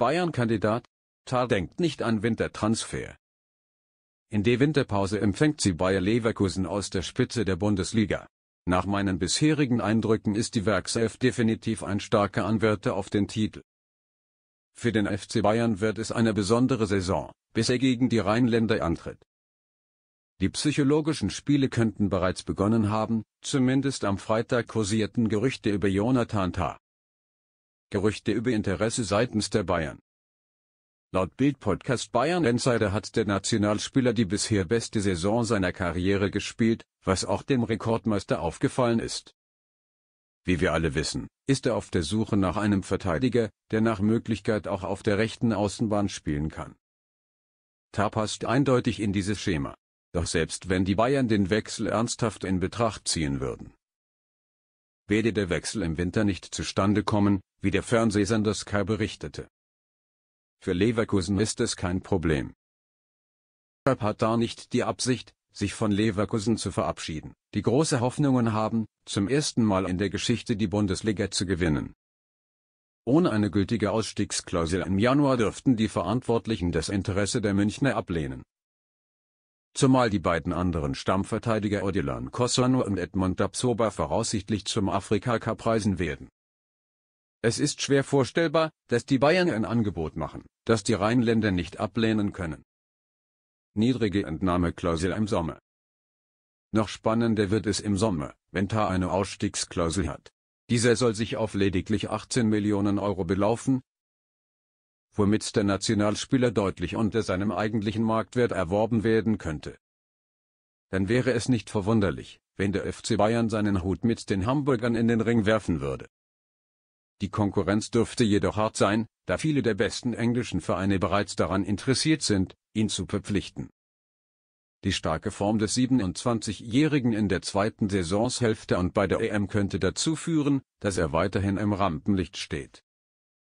Bayern-Kandidat? Tar denkt nicht an Wintertransfer. In der Winterpause empfängt sie Bayer Leverkusen aus der Spitze der Bundesliga. Nach meinen bisherigen Eindrücken ist die Werkself definitiv ein starker Anwärter auf den Titel. Für den FC Bayern wird es eine besondere Saison, bis er gegen die Rheinländer antritt. Die psychologischen Spiele könnten bereits begonnen haben, zumindest am Freitag kursierten Gerüchte über Jonathan Tah. Gerüchte über Interesse seitens der Bayern. Laut Bild-Podcast Bayern Insider hat der Nationalspieler die bisher beste Saison seiner Karriere gespielt, was auch dem Rekordmeister aufgefallen ist. Wie wir alle wissen, ist er auf der Suche nach einem Verteidiger, der nach Möglichkeit auch auf der rechten Außenbahn spielen kann. Tar passt eindeutig in dieses Schema. Doch selbst wenn die Bayern den Wechsel ernsthaft in Betracht ziehen würden, werde der Wechsel im Winter nicht zustande kommen, wie der Fernsehsender Sky berichtete. Für Leverkusen ist es kein Problem. Pep hat da nicht die Absicht, sich von Leverkusen zu verabschieden, die große Hoffnungen haben, zum ersten Mal in der Geschichte die Bundesliga zu gewinnen. Ohne eine gültige Ausstiegsklausel im Januar dürften die Verantwortlichen das Interesse der Münchner ablehnen, zumal die beiden anderen Stammverteidiger Odilon Kosano und Edmond Dapsoba voraussichtlich zum Afrika-Cup reisen werden. Es ist schwer vorstellbar, dass die Bayern ein Angebot machen, das die Rheinländer nicht ablehnen können. Niedrige Entnahmeklausel im Sommer. Noch spannender wird es im Sommer, wenn Tar eine Ausstiegsklausel hat. Dieser soll sich auf lediglich 18 Millionen Euro belaufen, womit der Nationalspieler deutlich unter seinem eigentlichen Marktwert erworben werden könnte. Dann wäre es nicht verwunderlich, wenn der FC Bayern seinen Hut mit den Hamburgern in den Ring werfen würde. Die Konkurrenz dürfte jedoch hart sein, da viele der besten englischen Vereine bereits daran interessiert sind, ihn zu verpflichten. Die starke Form des 27-Jährigen in der zweiten Saisonshälfte und bei der EM könnte dazu führen, dass er weiterhin im Rampenlicht steht.